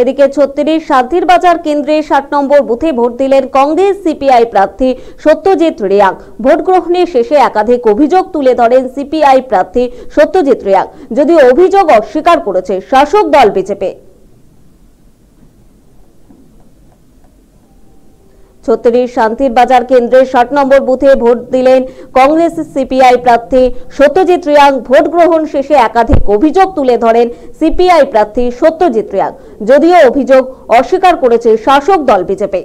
এদিকে ছত্রিশ সাধির বাজার কেন্দ্রে ষাট নম্বর বুথে ভোট দিলেন কংগ্রেস সিপিআই প্রার্থী সত্যজিৎ রেয়াং ভোট গ্রহণের শেষে একাধিক অভিযোগ তুলে ধরেন সিপিআই প্রার্থী সত্যজিৎ রেয়াং যদিও অভিযোগ অস্বীকার করেছে শাসক দল বিজেপি ছত্রিশ শান্তির বাজার কেন্দ্রের ষাট নম্বর বুথে ভোট দিলেন কংগ্রেস সিপিআই প্রার্থী সত্যজিৎ রিয়াং ভোট গ্রহণ শেষে একাধিক অভিযোগ তুলে ধরেন সিপিআই প্রার্থী সত্যজিৎ রিয়াং যদিও অভিযোগ অস্বীকার করেছে শাসক দল বিজেপি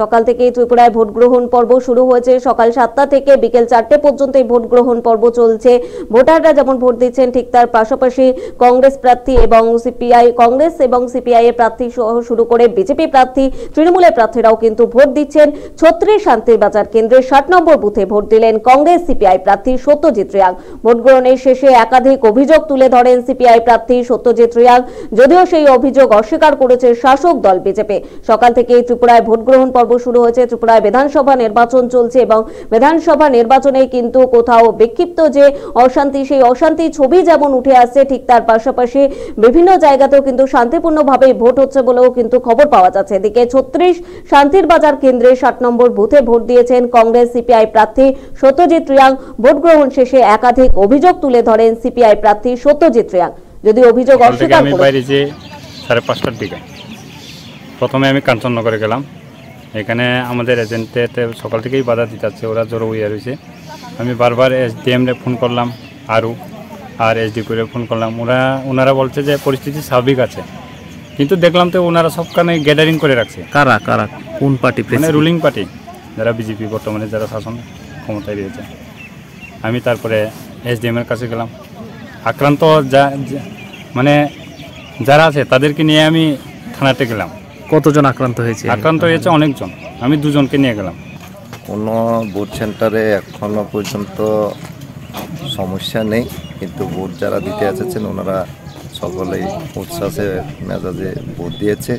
সকাল থেকেই ত্রিপুরায় ভোট গ্রহণ পর্ব শুরু হয়েছে সকাল সাতটা থেকে বিকেল চারটে পর্যন্ত এই ভোট গ্রহণ পর্ব চলছে ভোটাররা যেমন ভোট দিচ্ছেন ঠিক তার পাশাপাশি কংগ্রেস প্রার্থী এবং সিপিআই কংগ্রেস এবং সিপিআই এর প্রার্থী সহ শুরু করে বিজেপি প্রার্থী তৃণমূলের প্রার্থীরাও কিন্তু ভোট দিচ্ছেন ছত্রিশ শান্তির বাজার কেন্দ্রে ষাট নম্বর বুথে ভোট দিলেন কংগ্রেস সিপিআই প্রার্থী সত্যজিৎ রিয়াং ভোট গ্রহণের শেষে একাধিক অভিযোগ তুলে ধরেন সিপিআই প্রার্থী সত্যজিৎ রিয়াং যদিও সেই অভিযোগ অস্বীকার করেছে শাসক দল বিজেপি সকাল থেকেই ত্রিপুরায় ভোট গ্রহণ পর্ব পর্ব শুরু হয়েছে ত্রিপুরায় বিধানসভা নির্বাচন চলছে এবং বিধানসভা নির্বাচনে কিন্তু কোথাও বিক্ষিপ্ত যে অশান্তি সেই অশান্তি ছবি যেমন উঠে আসছে ঠিক তার পাশাপাশি বিভিন্ন জায়গাতেও কিন্তু শান্তিপূর্ণভাবে ভোট হচ্ছে বলেও কিন্তু খবর পাওয়া যাচ্ছে এদিকে ছত্রিশ শান্তির বাজার কেন্দ্রে ষাট নম্বর বুথে ভোট দিয়েছেন কংগ্রেস সিপিআই প্রার্থী সত্যজিৎ রিয়াং ভোট গ্রহণ শেষে একাধিক অভিযোগ তুলে ধরেন সিপিআই প্রার্থী সত্যজিৎ রিয়াং যদি অভিযোগ অস্বীকার করে সাড়ে পাঁচটার দিকে প্রথমে আমি কাঞ্চননগরে গেলাম এখানে আমাদের এজেন্টে সকাল থেকেই বাধা দিতে আছে ওরা জোর হইয়া রয়েছে আমি বারবার এসডিএমরে ফোন করলাম আরও আর করে ফোন করলাম ওরা ওনারা বলছে যে পরিস্থিতি স্বাভাবিক আছে কিন্তু দেখলাম তো ওনারা সবখানে গ্যাদারিং করে রাখছে কারা কারা কোন পার্টি মানে রুলিং পার্টি যারা বিজেপি বর্তমানে যারা শাসন ক্ষমতায় রয়েছে আমি তারপরে এসডিএমের কাছে গেলাম আক্রান্ত যা মানে যারা আছে তাদেরকে নিয়ে আমি থানাতে গেলাম কতজন আক্রান্ত হয়েছে আক্রান্ত হয়েছে অনেকজন আমি দুজনকে নিয়ে গেলাম কোনো বুথ সেন্টারে এখনো পর্যন্ত সমস্যা নেই কিন্তু ভোট যারা দিতে এসেছেন ওনারা সকলেই উচ্ছ্বাসে মেজাজে ভোট দিয়েছে